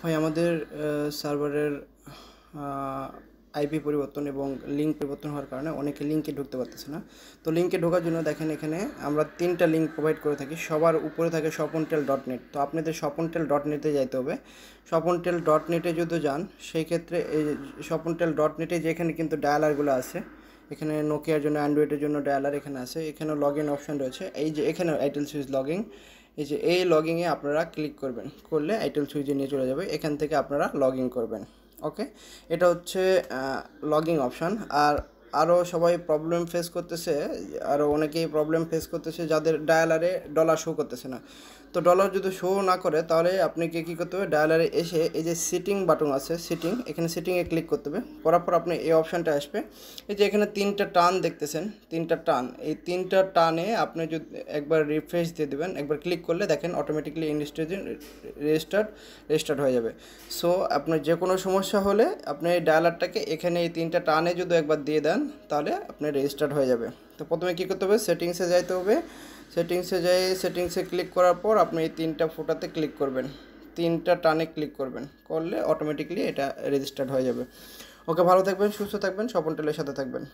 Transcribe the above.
ভাই আমাদের সার্ভারের আইপি পরিবর্তন এবং লিঙ্ক পরিবর্তন হওয়ার কারণে অনেকে লিঙ্কে ঢুকতে পারতেছে না তো লিঙ্কে ঢোকার জন্য দেখেন এখানে আমরা তিনটা লিঙ্ক প্রোভাইড করে থাকি সবার উপরে থাকে সপনটেল ডট নেট তো আপনাদের সপনটেল ডট নেটে যাইতে হবে সপনটেল ডট নেটে যদি যান সেই ক্ষেত্রে এই সপনটেল ডট নেটে যেখানে কিন্তু ডায়ালারগুলো আছে এখানে নোকিয়ার জন্য অ্যান্ড্রয়েডের জন্য ডায়ালার এখানে আছে এখানেও লগ ইন অপশান রয়েছে এই যে এখানে আইটেল সুইচ লগ ইন এই যে এই লগিংয়ে আপনারা ক্লিক করবেন করলে আইটেল সুইচে নিয়ে চলে যাবে এখান থেকে আপনারা লগ করবেন ওকে এটা হচ্ছে লগিং অপশান আর আরও সবাই প্রবলেম ফেস করতেছে আরও অনেকেই প্রবলেম ফেস করতেছে যাদের ডায়ালারে ডলার শো করতেছে না তো ডলার যদি শো না করে তাহলে আপনাকে কী করতে হবে ডায়ালারে এসে এই যে সিটিং বাটন আছে সিটিং এখানে সিটিংয়ে ক্লিক করতে হবে পরাপর পর আপনি এই অপশানটা আসবে এই যে এখানে তিনটা টান দেখতেছেন তিনটা টান এই তিনটা টানে আপনি যদি একবার রিফ্রেশ দিয়ে দেবেন একবার ক্লিক করলে দেখেন অটোমেটিকলি ইনস্টেজিং রেজিস্টার্ড রেজিস্টার্ড হয়ে যাবে সো আপনার যে কোনো সমস্যা হলে আপনি এই ডায়ালারটাকে এখানে এই তিনটা টানে যদি একবার দিয়ে দেন তাহলে আপনি রেজিস্টার্ড হয়ে যাবে তো প্রথমে কী করতে হবে সেটিংসে যাইতে হবে সেটিংসে যাই সেটিংসে ক্লিক করার পর আপনি এই তিনটা ফোটাতে ক্লিক করবেন তিনটা টানে ক্লিক করবেন করলে অটোমেটিকলি এটা রেজিস্টার্ড হয়ে যাবে ওকে ভালো থাকবেন সুস্থ থাকবেন স্বপন টেলের সাথে থাকবেন